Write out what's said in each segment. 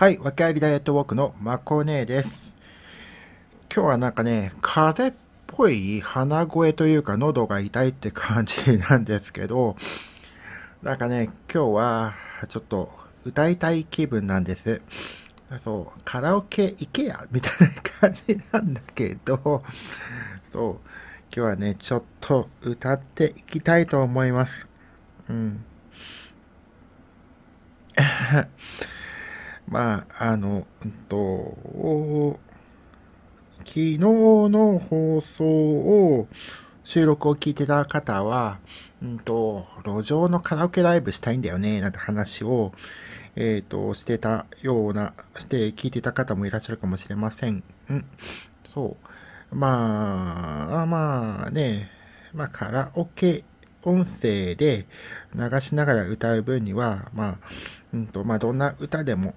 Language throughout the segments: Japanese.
はい、訳ありダイエットウォークのまこねです。今日はなんかね、風邪っぽい鼻声というか喉が痛いって感じなんですけど、なんかね、今日はちょっと歌いたい気分なんです。そう、カラオケ行けやみたいな感じなんだけど、そう、今日はね、ちょっと歌っていきたいと思います。うん。まあ、あの、うんと、昨日の放送を、収録を聞いてた方は、うんと、路上のカラオケライブしたいんだよね、なんて話を、えっ、ー、と、してたような、して聞いてた方もいらっしゃるかもしれません。うん。そう。まあ、まあね、まあカラオケ音声で流しながら歌う分には、まあ、うんと、まあどんな歌でも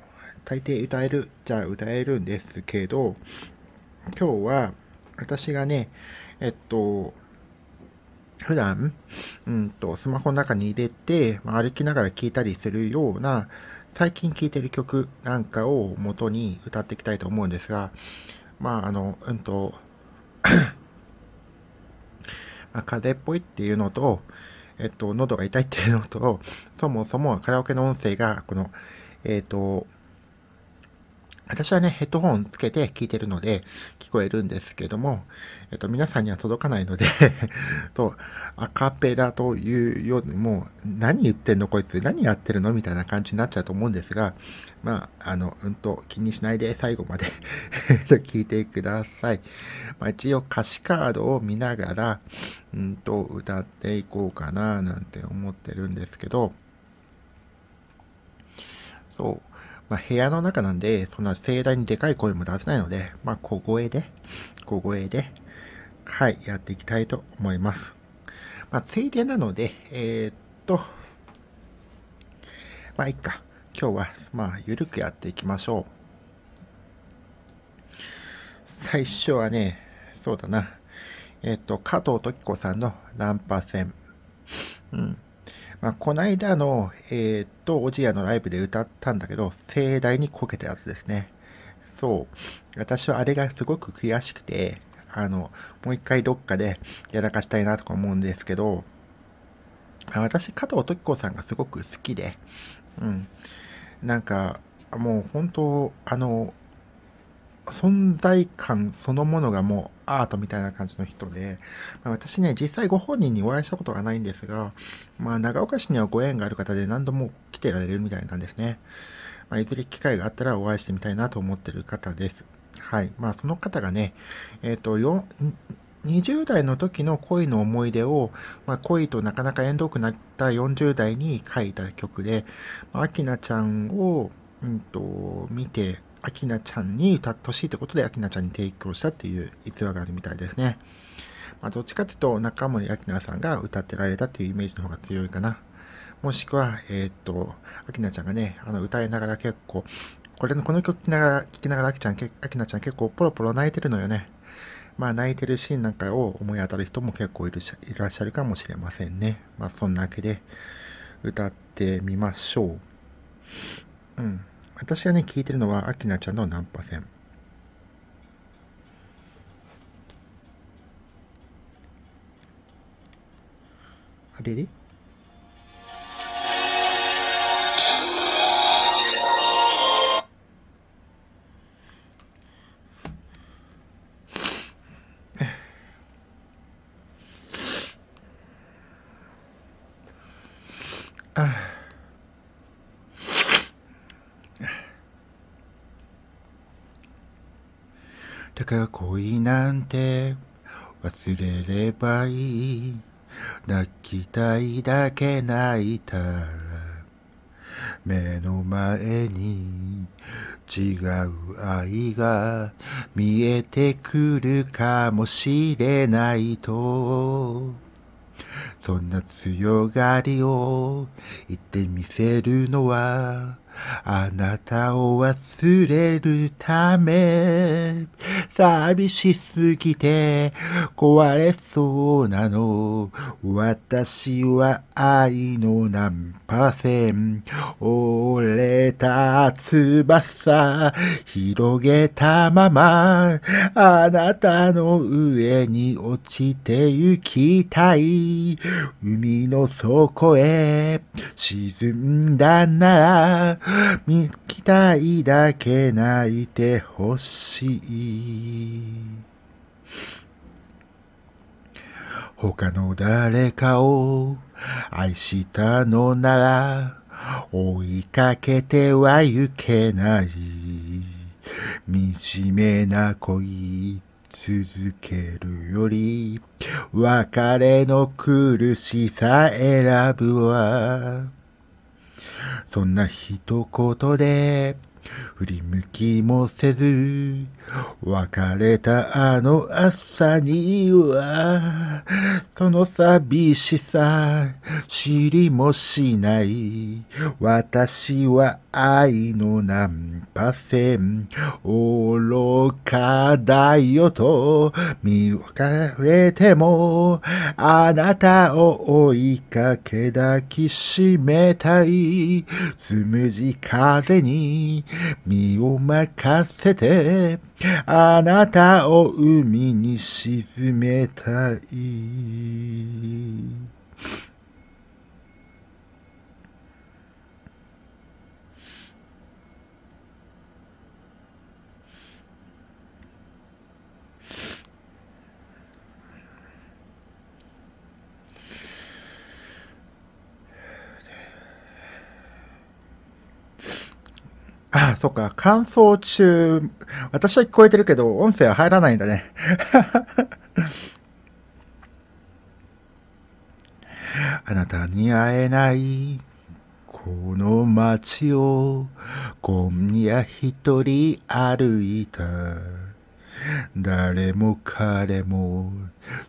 大抵歌えるじゃあ歌えるんですけど、今日は私がね、えっと、普段、うんと、スマホの中に入れて、まあ、歩きながら聴いたりするような、最近聴いてる曲なんかを元に歌っていきたいと思うんですが、まあ、あの、うんと あ、風邪っぽいっていうのと、えっと、喉が痛いっていうのと、そもそもカラオケの音声が、この、えっと、私はね、ヘッドホンつけて聞いてるので聞こえるんですけども、えっと、皆さんには届かないのでそう、アカペラというよりも、何言ってんのこいつ、何やってるのみたいな感じになっちゃうと思うんですが、まあ、あの、うんと気にしないで最後まで 聞いてください。まあ、一応歌詞カードを見ながら、うんと歌っていこうかななんて思ってるんですけど、そう。まあ、部屋の中なんで、そんな盛大にでかい声も出せないので、まあ、小声で、小声で、はい、やっていきたいと思います。まあ、いでなので、えー、っと、まあ、いっか。今日は、まあ、ゆるくやっていきましょう。最初はね、そうだな。えっ、と、加藤時子さんのナンパ戦。うん。まあ、こないだの、えー、っと、おじやのライブで歌ったんだけど、盛大にこけたやつですね。そう。私はあれがすごく悔しくて、あの、もう一回どっかでやらかしたいなとか思うんですけど、まあ、私、加藤時子さんがすごく好きで、うん。なんか、もう本当、あの、存在感そのものがもうアートみたいな感じの人で、まあ、私ね、実際ご本人にお会いしたことがないんですが、まあ、長岡市にはご縁がある方で何度も来てられるみたいなんですね。まあ、いずれ機会があったらお会いしてみたいなと思ってる方です。はい。まあ、その方がね、えっ、ー、と、20代の時の恋の思い出を、まあ、恋となかなか縁遠くなった40代に書いた曲で、まあきちゃんを、うんと、見て、アキナちゃんに歌ってほしいってことで、アキナちゃんに提供したっていう逸話があるみたいですね。まあ、どっちかっていうと、中森明菜さんが歌ってられたっていうイメージの方が強いかな。もしくは、えー、っと、明菜ちゃんがね、あの歌いながら結構、これの、この曲聴きながら、聴きながら明ちゃん、明菜ちゃん結構ポロポロ泣いてるのよね。まあ泣いてるシーンなんかを思い当たる人も結構いらっしゃるかもしれませんね。まあそんなわけで歌ってみましょう。うん。私がね、聞いてるのは、アキナちゃんのナンパ戦。あれれ恋なんて忘れればいい泣きたいだけ泣いたら目の前に違う愛が見えてくるかもしれないとそんな強がりを言ってみせるのはあなたを忘れるため寂しすぎて壊れそうなの私は愛の何パーセン折れた翼広げたままあなたの上に落ちてゆきたい海の底へ沈んだなら見たいだけ泣いてほしい。他の誰かを愛したのなら追いかけては行けない惨めな恋続けるより別れの苦しさ選ぶわそんな一言で振り向きもせず別れたあの朝には、その寂しさ、知りもしない。私は愛の何パー愚かだよと、見かれても、あなたを追いかけ抱きしめたい。つむじ風に身を任せて、あなたを海に沈めたいそか、乾燥中、私は聞こえてるけど、音声は入らないんだね。あなたに会えないこの街を今夜一人歩いた誰も彼も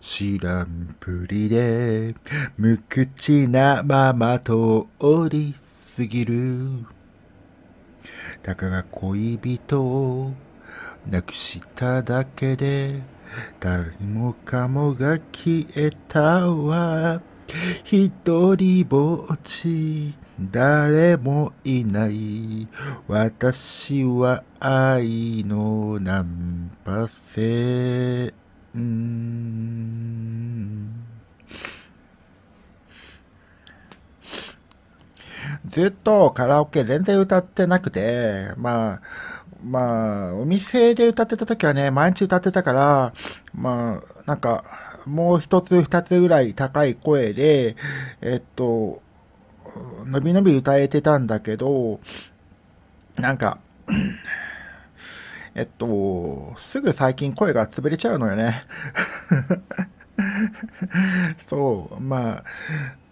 知らんぷりで無口なまま通り過ぎるたかが恋人を亡くしただけで誰もかもが消えたわ一人ぼっち誰もいない私は愛のナンパセずっとカラオケ全然歌ってなくて、まあ、まあ、お店で歌ってた時はね、毎日歌ってたから、まあ、なんか、もう一つ二つぐらい高い声で、えっと、のびのび歌えてたんだけど、なんか、えっと、すぐ最近声が潰れちゃうのよね。そう、まあ、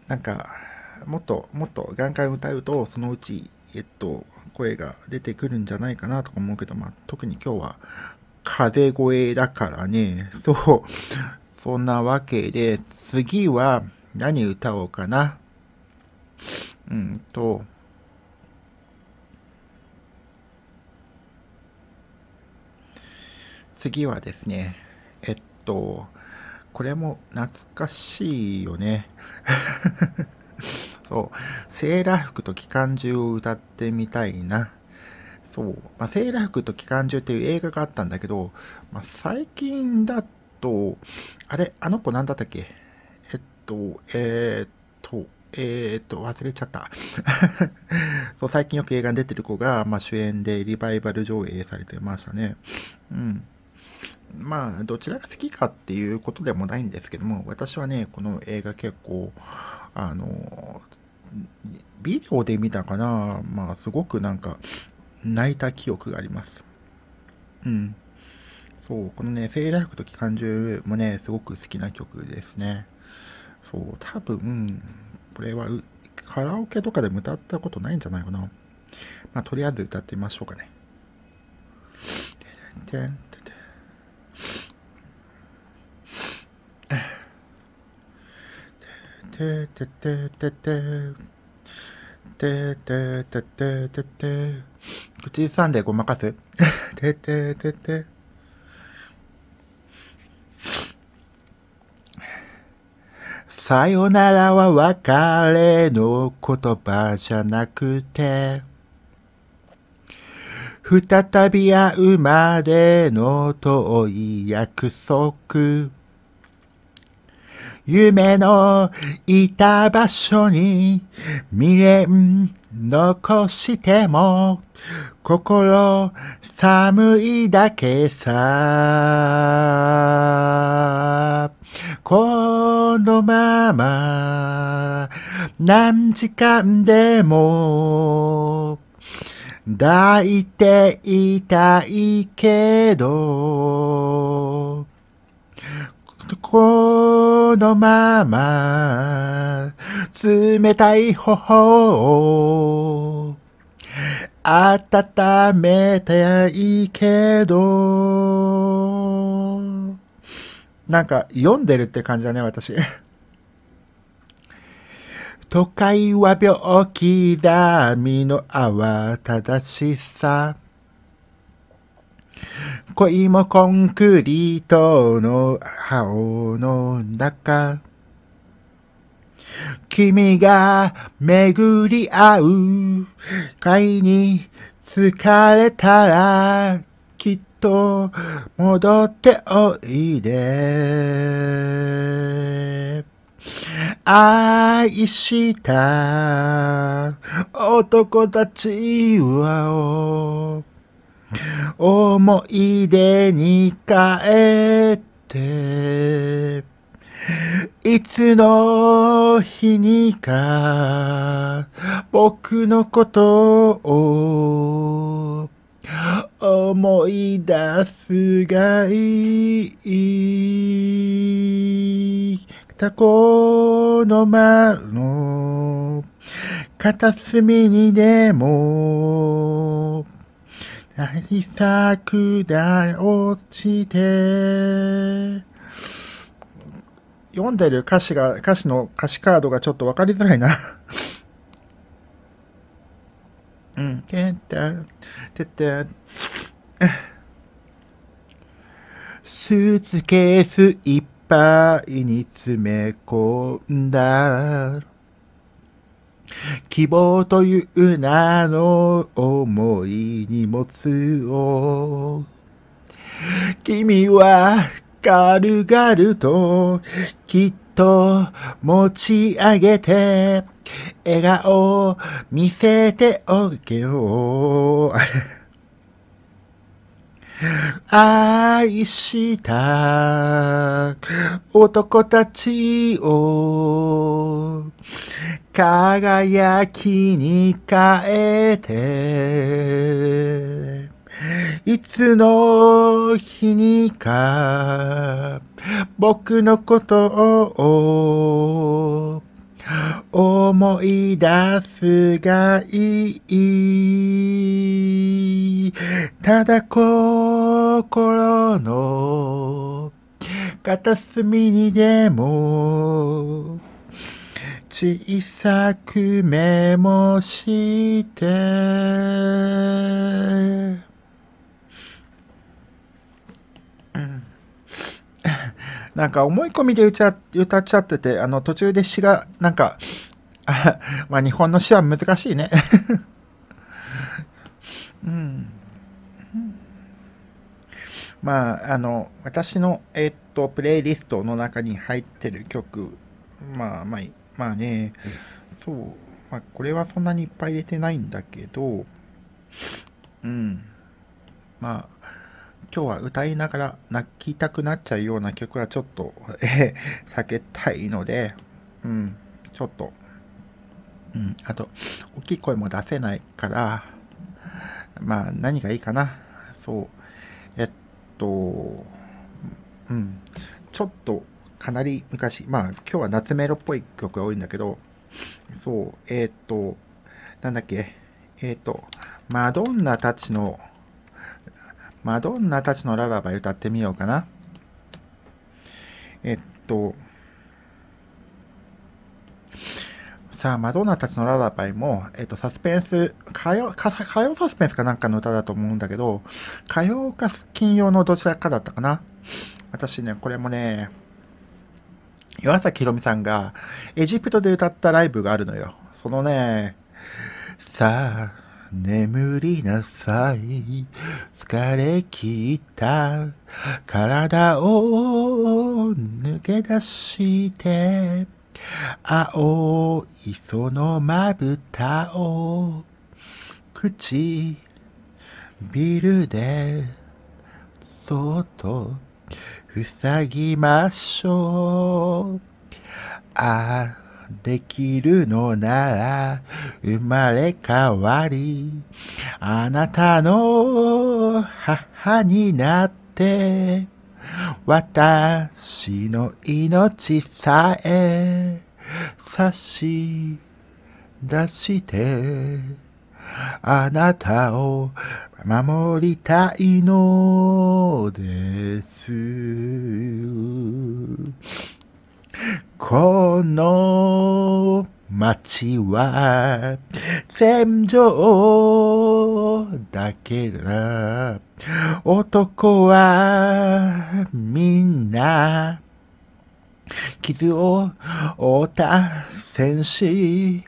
なんか、もっともっとガンガン歌うとそのうちえっと声が出てくるんじゃないかなとか思うけど、まあ、特に今日は風声だからね そうそんなわけで次は何歌おうかなうんと次はですねえっとこれも懐かしいよね と、セーラー服と機関銃を歌ってみたいな。そう。まあ、セーラー服と機関銃っていう映画があったんだけど、まあ、最近だと、あれ、あの子なんだったっけえっと、えー、っと、えー、っと、忘れちゃった。そう、最近よく映画に出てる子が、まあ、主演でリバイバル上映されてましたね。うん。まあ、どちらが好きかっていうことでもないんですけども、私はね、この映画結構、あの、ビデオで見たかな、まあ、すごくなんか、泣いた記憶があります。うん。そう、このね、セーラー服と機関銃もね、すごく好きな曲ですね。そう、多分、これはカラオケとかでも歌ったことないんじゃないかな。まあ、とりあえず歌ってみましょうかね。てんてんててててて。てててててて。口ずさんでごまかす。てててて。さよならは別れの言葉じゃなくて、再び会うまでの遠い約束。夢のいた場所に未練残しても心寒いだけさこのまま何時間でも抱いていたいけどこのまま、冷たい頬を、温めていいけど、なんか読んでるって感じだね、私。都会は病気だ、身の泡正しさ。恋もコンクリートの青の中。君が巡り合う会に疲れたらきっと戻っておいで。愛した男たちは 思い出に帰って、いつの日にか僕のことを思い出すがいい。タコの間の片隅にでもありたくだ落ちて。読んでる歌詞が、歌詞の歌詞カードがちょっとわかりづらいな うん。てったてったスーツケースいっぱいに詰め込んだ。希望という名の重い荷物を君は軽々ときっと持ち上げて笑顔見せておけよ愛した男たちを輝きに変えて、いつの日にか、僕のことを、思い出すがいい。ただ心の片隅にでも、小さくメモしてなんか思い込みで歌っちゃってて、あの途中で詩が、なんか、あ まあ日本の詩は難しいね。うん、まあ、あの、私の、えー、っと、プレイリストの中に入ってる曲、まあ、まあ、まあね、そう、まあ、これはそんなにいっぱい入れてないんだけど、うん、まあ、今日は歌いながら泣きたくなっちゃうような曲はちょっと、え避けたいので、うん、ちょっと、うん、あと、大きい声も出せないから、まあ、何がいいかな。そう。えっと、うん、ちょっとかなり昔、まあ今日は夏メロっぽい曲が多いんだけど、そう、えっ、ー、と、なんだっけ、えっ、ー、と、マドンナたちの、マドンナたちのララバイ歌ってみようかな。えっと、さあ、マドンナたちのララバイも、えっと、サスペンス、火曜、火曜サスペンスかなんかの歌だと思うんだけど、火曜か金曜のどちらかだったかな。私ね、これもね、岩崎宏美さんがエジプトで歌ったライブがあるのよ。そのね、さあ、眠りなさい。疲れ切った体を抜け出して、青いそのまぶたをルでそっと塞ぎましょう。あ、できるのなら生まれ変わり、あなたの母になって、私の命さえ差し出してあなたを守りたいのです。この街は戦場だけだ。男はみんな傷を負った戦士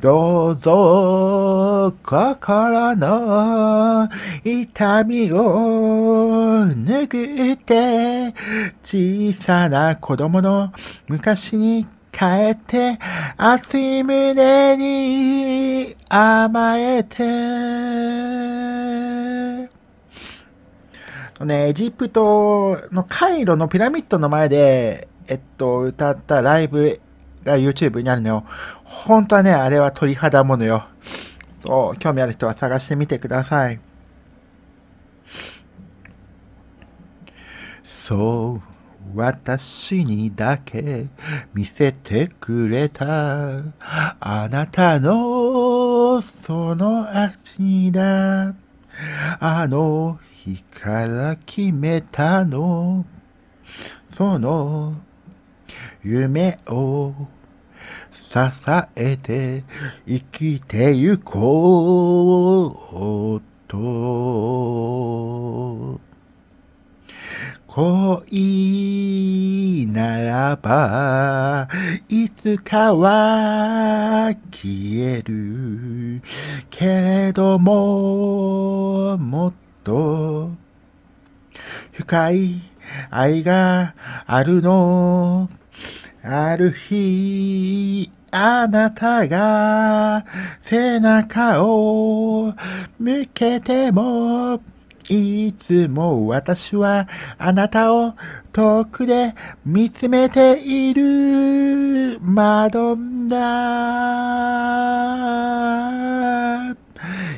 どうぞ心の痛みを拭って小さな子供の昔に変えて熱い胸に甘えてとね、エジプトのカイロのピラミッドの前で、えっと、歌ったライブ YouTube にあるのよ。本当はね、あれは鳥肌ものよ。そう、興味ある人は探してみてください。そう、私にだけ見せてくれた、あなたのその足だ。あの日から決めたの、その夢を支えて生きてゆこうと恋ならばいつかは消えるけれどももっと深い愛があるのある日、あなたが背中を向けても、いつも私はあなたを遠くで見つめているマドンナ。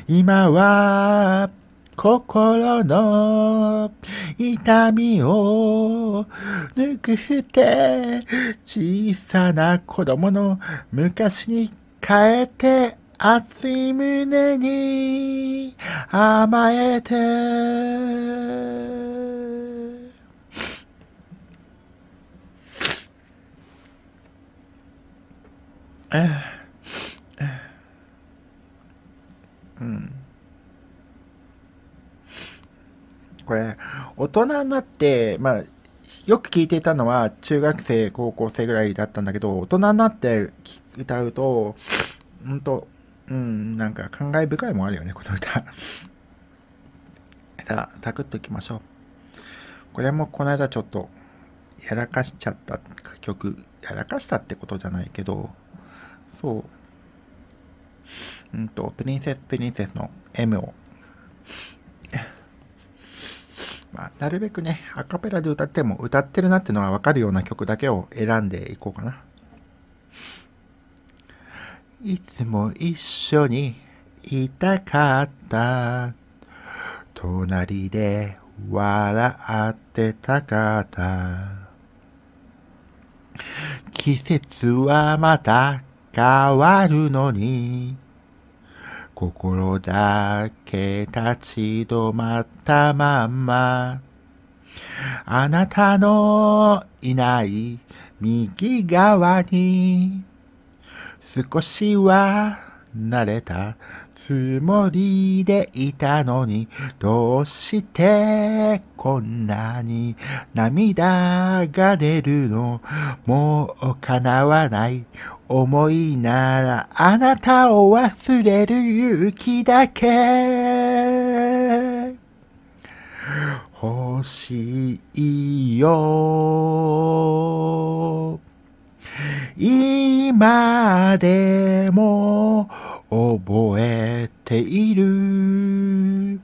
今は心の痛みを抜くして小さな子供の昔に変えて熱い胸に甘えてうんこれ、大人になって、まあ、よく聞いていたのは中学生、高校生ぐらいだったんだけど、大人になって歌うと、うんと、うん、なんか感慨深いもあるよね、この歌。さあ、サクッといきましょう。これもこの間ちょっと、やらかしちゃった曲、やらかしたってことじゃないけど、そう、うんと、プリンセスプリンセスの M を、まあ、なるべくね、アカペラで歌っても歌ってるなっていうのはわかるような曲だけを選んでいこうかな。いつも一緒にいたかった。隣で笑ってたかった。季節はまた変わるのに。心だけ立ち止まったまんまあなたのいない右側に少しは慣れたつもりでいたのに、どうしてこんなに涙が出るのもう叶わない思いならあなたを忘れる勇気だけ。欲しいよ。今でも覚えている。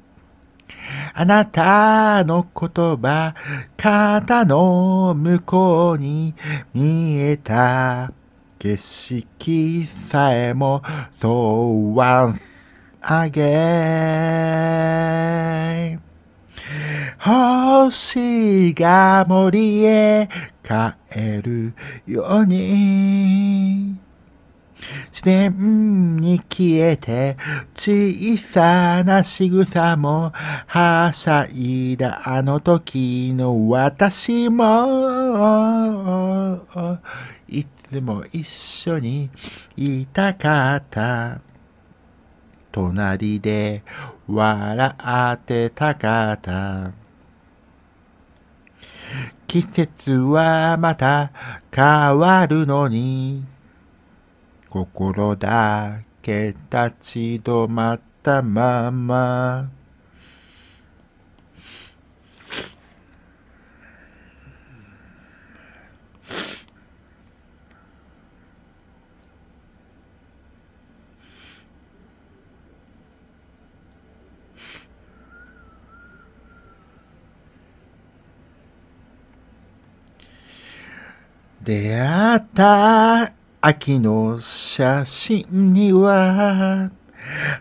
あなたの言葉、肩の向こうに見えた景色さえも、そうワンあげ。星が森へ帰るように自然に消えて小さな仕草もはしゃいだあの時の私もいつも一緒にいたかった隣で笑ってたかった季節はまた変わるのに心だけ立ち止まったまま出会った秋の写真には、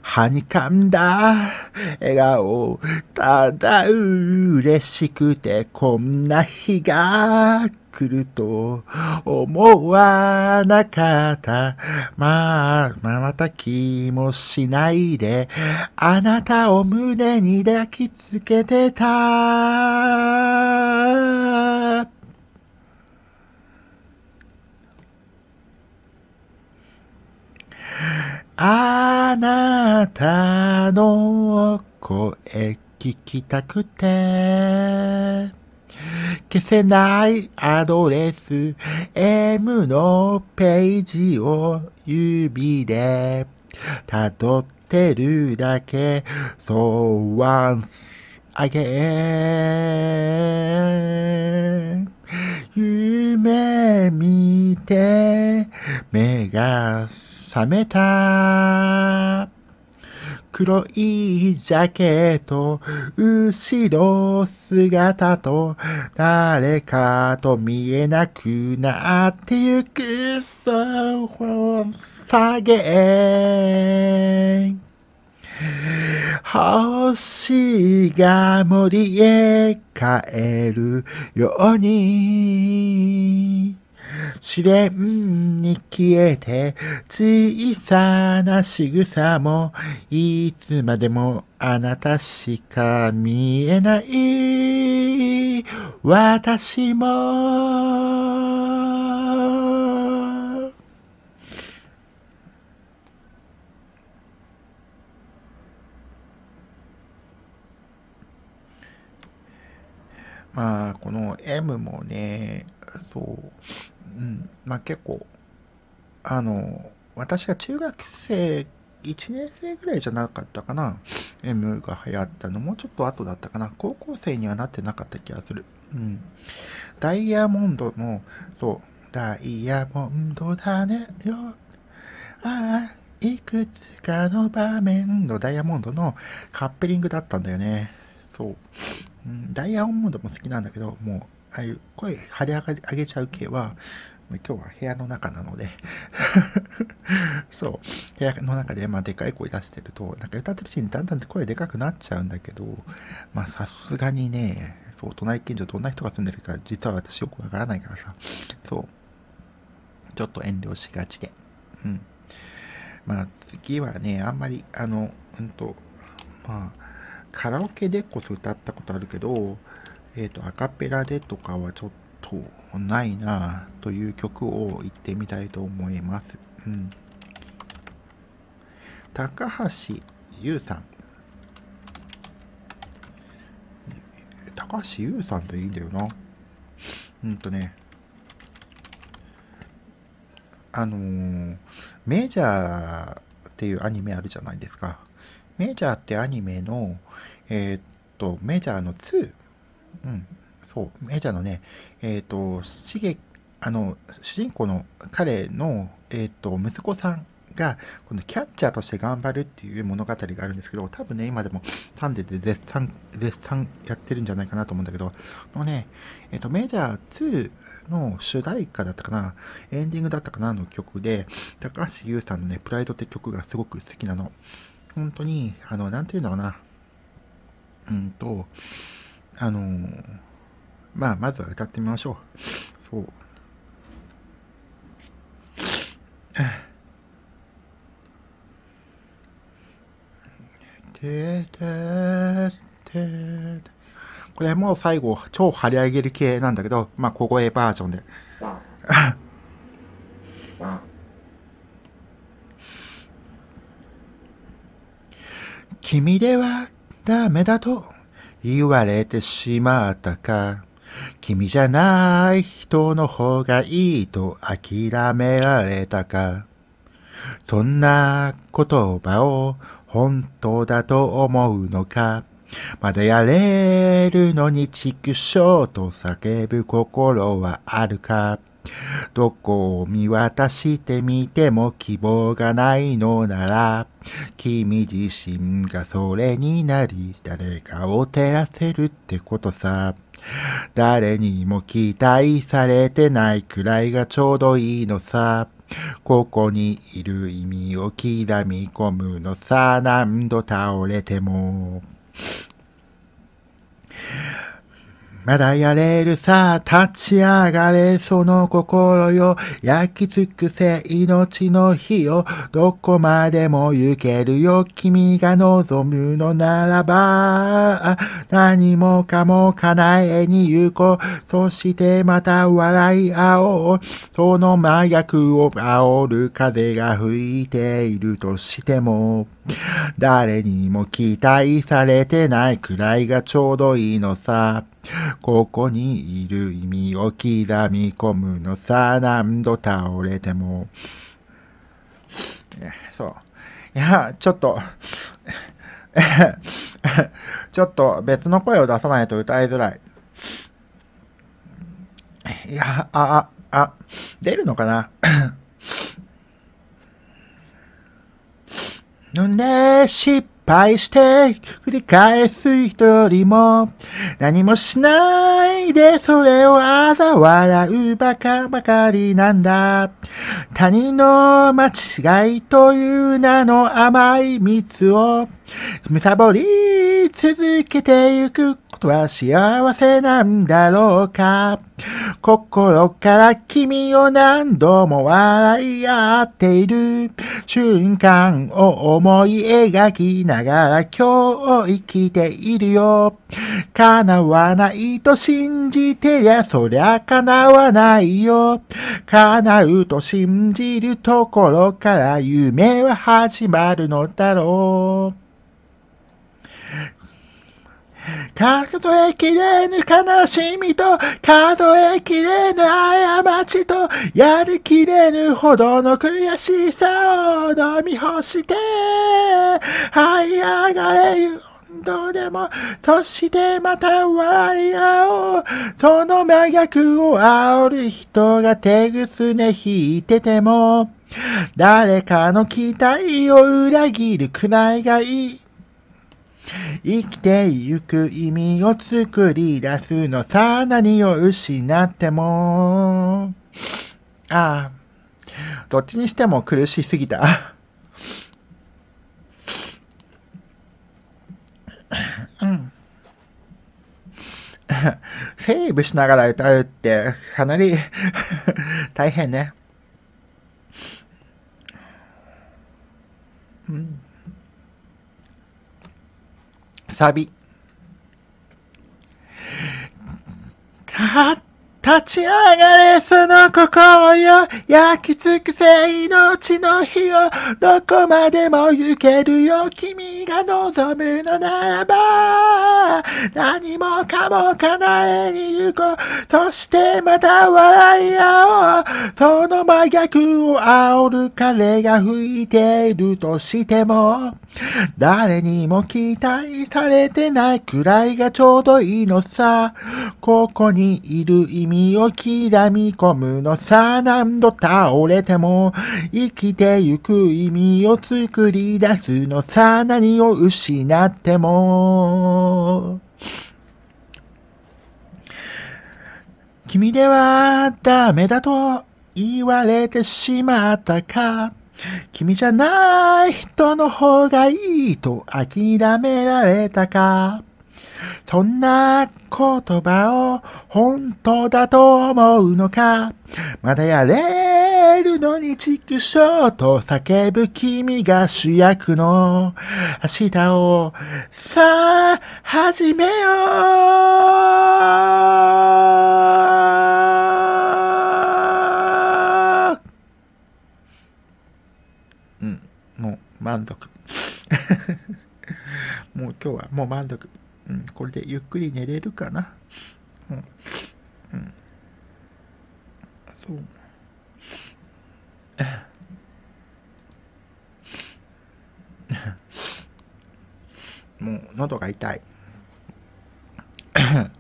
はにかんだ笑顔、ただ嬉しくてこんな日が来ると思わなかった。まあ、また気もしないで、あなたを胸に抱きつけてた。あなたの声聞きたくて。消せないアドレス M のページを指で辿ってるだけ So once again 夢見て目が冷めた。黒いジャケット、後ろ姿と、誰かと見えなくなってゆく、そう、下げ。星が森へ帰るように試練に消えて、小さな仕草も、いつまでもあなたしか見えない、私も。まあ、この M もね、そう。、まあ結構、あの、私が中学生、1年生ぐらいじゃなかったかな。M が流行ったのもうちょっと後だったかな。高校生にはなってなかった気がする。うん。ダイヤモンドの、そう、ダイヤモンドだねよ。ああ、いくつかの場面のダイヤモンドのカップリングだったんだよね。そう。うん、ダイヤモンドも好きなんだけど、もうああいう声張り上げちゃう系は、今日は部屋の中なので そう、部屋の中で、まあ、でかい声出してると、なんか歌ってるうちにだんだん声でかくなっちゃうんだけど、まあ、さすがにね、そう、隣近所どんな人が住んでるか、実は私よくわからないからさ、そう、ちょっと遠慮しがちで、うん。まあ、次はね、あんまり、あの、うんと、まあ、カラオケでこそ歌ったことあるけど、えっ、ー、と、アカペラでとかはちょっとないなという曲を言ってみたいと思います。うん。高橋優さん。高橋優さんっていいんだよな。うんとね、あのー、メジャーっていうアニメあるじゃないですか。メジャーってアニメの、えー、っと、メジャーの2。うん、そう、メジャーのね、えっ、ー、と、しげ、あの、主人公の彼の、えっ、ー、と、息子さんが、このキャッチャーとして頑張るっていう物語があるんですけど、多分ね、今でもサンデーで絶賛、絶賛やってるんじゃないかなと思うんだけど、のね、えっ、ー、と、メジャー2、の主題歌だったかな、エンディングだったかなの曲で、高橋優さんのね、プライドって曲がすごく素きなの。本当に、あの、なんていうんだろうな。うんと、あのー、まあ、まずは歌ってみましょう。そう。これもう最後、超張り上げる系なんだけど、まあ、小声バージョンで。君ではダメだと。言われてしまったか君じゃない人の方がいいと諦められたかそんな言葉を本当だと思うのかまだやれるのに畜生と叫ぶ心はあるかどこを見渡してみても希望がないのなら、君自身がそれになり、誰かを照らせるってことさ。誰にも期待されてないくらいがちょうどいいのさ。ここにいる意味を刻み込むのさ。何度倒れても。まだやれるさ、立ち上がれ、その心よ。焼き尽くせ、命の火よ。どこまでも行けるよ。君が望むのならば、何もかも叶えに行こう。そしてまた笑い合おう。その真逆を煽る風が吹いているとしても、誰にも期待されてないくらいがちょうどいいのさ。ここにいる意味を刻み込むのさ、何度倒れても。そう。いや、ちょっと ちょっと別の声を出さないと歌いづらい。いや、あ、あ、あ、出るのかななんで失敗して繰り返す一人も何もしないでそれを嘲笑うバカばかりなんだ他人の間違いという名の甘い蜜を貪り続けてゆくことは幸せなんだろうか心から君を何度も笑い合っている瞬間を思い描きながら今日生きているよ叶わないと信じてりゃそりゃ叶わないよ叶うと信じるところから夢は始まるのだろう数えきれぬ悲しみと、数えきれぬ過ちと、やりきれぬほどの悔しさを飲み干して、這い上がれよ。どでも、そしてまた笑い合おう。その真逆を煽る人が手ぐすね引いてても、誰かの期待を裏切るくらいがいい。生きてゆく意味を作り出すのさ何を失ってもああどっちにしても苦しすぎたうんセーブしながら歌うってかなり大変ね。うんサビ。かっ立ち上がれその心よ焼き尽くせ命の火をどこまでも行けるよ君が望むのならば何もかも叶えに行こうそしてまた笑い合おうその真逆を煽る風が吹いているとしても誰にも期待されてないくらいがちょうどいいのさここにいる意味にを刻み込むのさ何度倒れても生きてゆく意味を作り出すのさ何を失っても君ではダメだと言われてしまったか君じゃない人の方がいいと諦められたかそんな言葉を本当だと思うのかまだやれるのに畜生と叫ぶ君が主役の明日をさあ始めよううん、もう満足。もう今日はもう満足。これでゆっくり寝れるかな。うん。うん。そう。もう喉が痛い。さ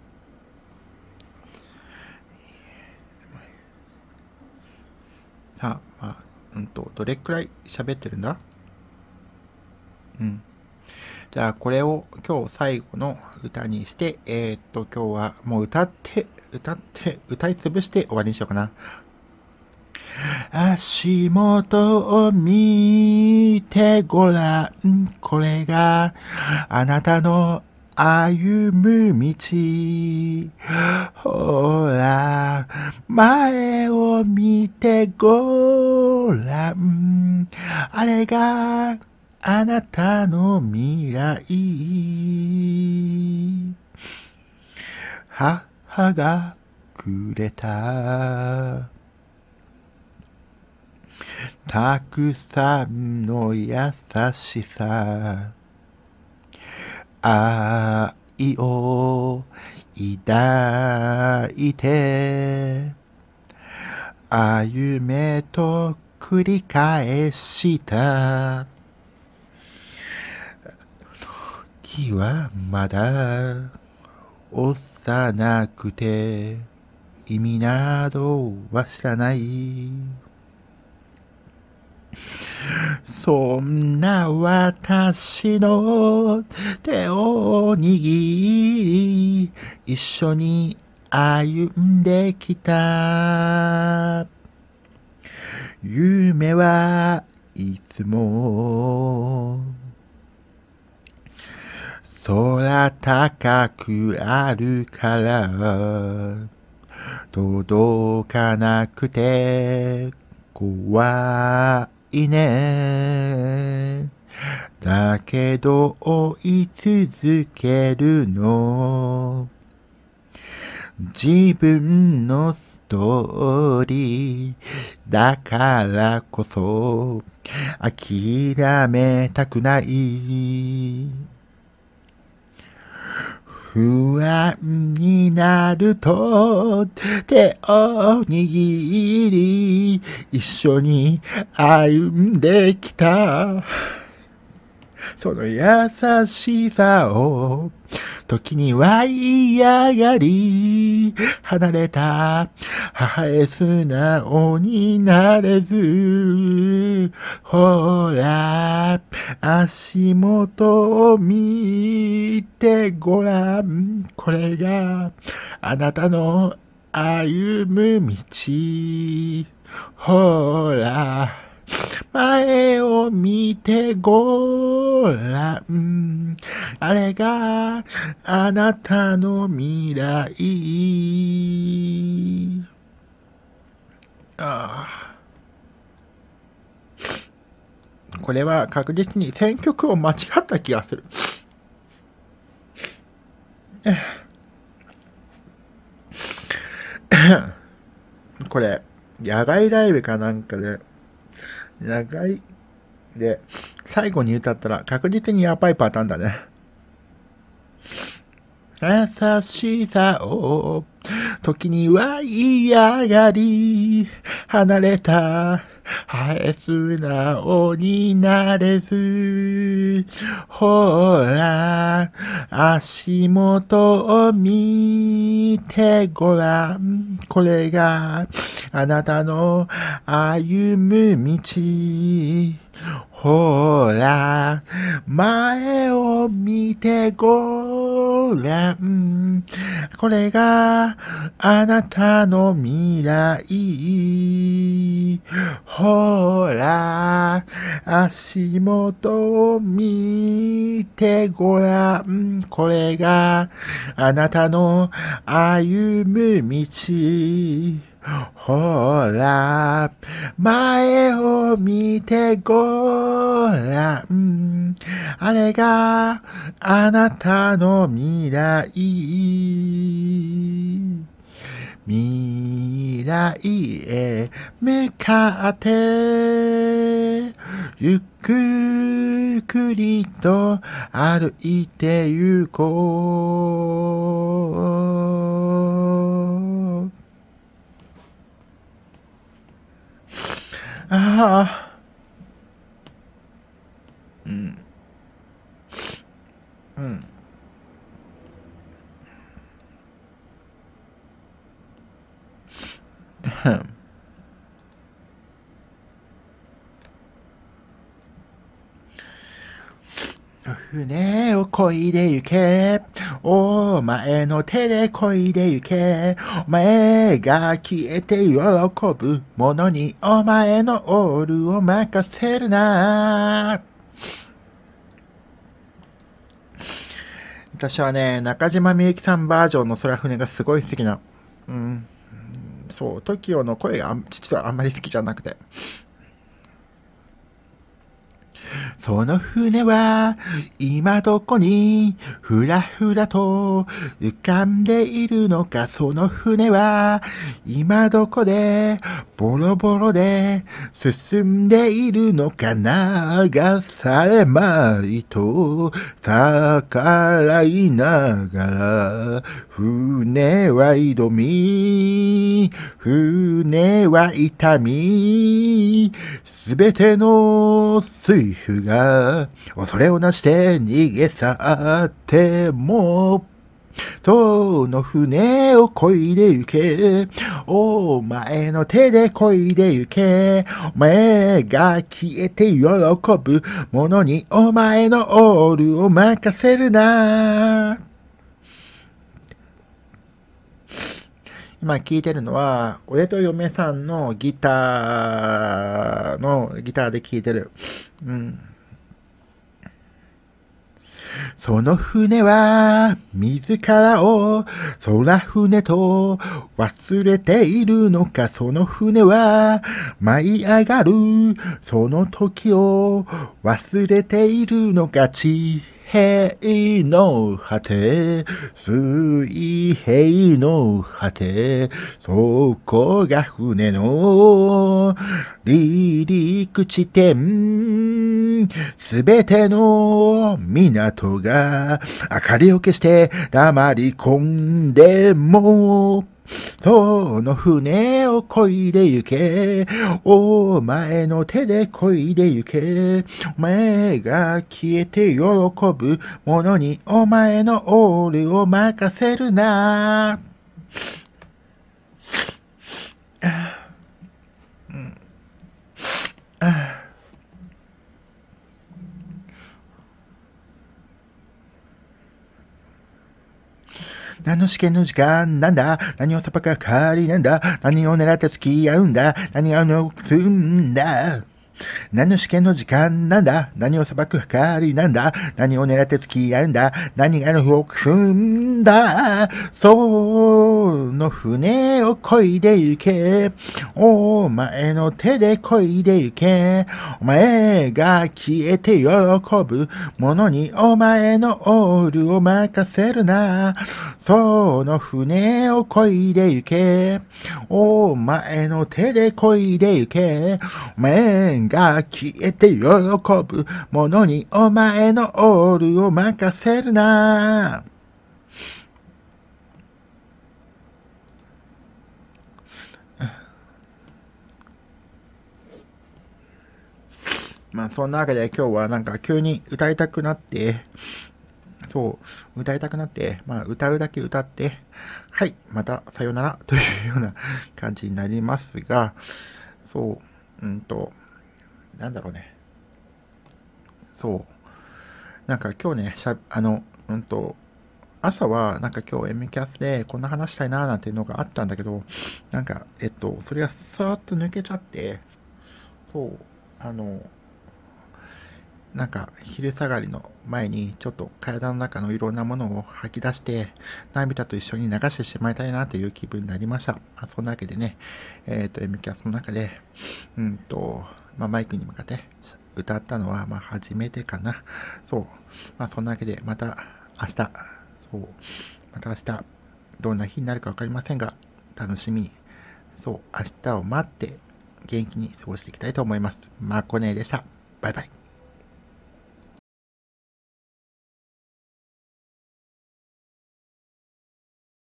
あ、まあ、うんと、どれくらい喋ってるんだうん。じゃあこれを今日最後の歌にして、えー、っと今日はもう歌って、歌って、歌い潰して終わりにしようかな。足元を見てごらん。これがあなたの歩む道。ほら、前を見てごらん。あれがあなたの未来。母がくれた。たくさんの優しさ。愛を抱いて。歩めと繰り返した。時はまだ幼くて意味などは知らないそんな私の手を握り一緒に歩んできた夢はいつも空高くあるから届かなくて怖いねだけど追い続けるの自分のストーリーだからこそ諦めたくない不安になると手を握り一緒に歩んできたその優しさを、時には嫌がり、離れた母へ素直になれず、ほら、足元を見てごらん。これがあなたの歩む道。ほら。前を見てごらん。あれがあなたの未来。ああ。これは確実に選曲を間違った気がする。これ、野外ライブかなんかで、長い。で、最後に歌ったら確実にやばいパターンだね。優しさを、時には嫌がり、離れた。はエ素直になれず、ほら、足元を見てごらん。これが、あなたの歩む道。ほら、前を見てごらん。これがあなたの未来。ほら、足元を見てごらん。これがあなたの歩む道。ほら、前を見てごらん。あれがあなたの未来。未来へ向かって、ゆっくりと歩いてゆこう。Ah. Mm. Mm. Ahem. 船をこいで行け。お前の手でこいで行け。お前が消えて喜ぶものにお前のオールを任せるな。私はね、中島みゆきさんバージョンの空船がすごい好きな。うん。そう、TOKIO の声が実はあんまり好きじゃなくて。その船は今どこにふらふらと浮かんでいるのかその船は今どこでボロボロで進んでいるのか流されまいと逆らいながら船は挑み船は痛みすべての水夫が恐れをなして逃げ去っても、その船を漕いで行け。お前の手で漕いで行け。お前が消えて喜ぶものにお前のオールを任せるな。今聴いてるのは、俺と嫁さんのギターの、ギターで聴いてる。うん。その船は、自らを、空船と、忘れているのか、その船は、舞い上がる、その時を、忘れているのか、ち、平の果て、水平の果て、そこが船の離陸地点。すべての港が明かりを消して黙り込んでも、その船を漕いで行け。お前の手で漕いで行け。お前が消えて喜ぶものにお前のオールを任せるな。ああ何の試験の時間なんだ何を裁くかりなんだ何を狙って付き合うんだ何をのすんだ何の試験の時間なんだ何を裁くりなんだ何を狙って付き合うんだ何がの不を組んだその船を漕いで行けお前の手で漕いで行けお前が消えて喜ぶものにお前のオールを任せるなその船を漕いで行けお前の手で漕いで行けお前が消えて喜ぶものにお前のオールを任せるな。まあそんなわけで今日はなんか急に歌いたくなって、そう、歌いたくなって、まあ歌うだけ歌って、はい、またさよならというような感じになりますが、そう、うんと、なんだろうね。そう。なんか今日ね、しゃあの、うんと、朝はなんか今日 M キャスでこんな話したいなーなんていうのがあったんだけど、なんか、えっと、それがさーっと抜けちゃって、そう、あの、なんか昼下がりの前にちょっと体の中のいろんなものを吐き出して涙と一緒に流してしまいたいなという気分になりました。まあ、そんなわけでね、えっ、と、M キャスの中で、うんと、まあ、マイクに向かって歌ったのは、まあ、初めてかな。そう。まあ、そんなわけで、また明日、そう。また明日、どんな日になるか分かりませんが、楽しみに、そう、明日を待って、元気に過ごしていきたいと思います。まこねでした。バイバイ。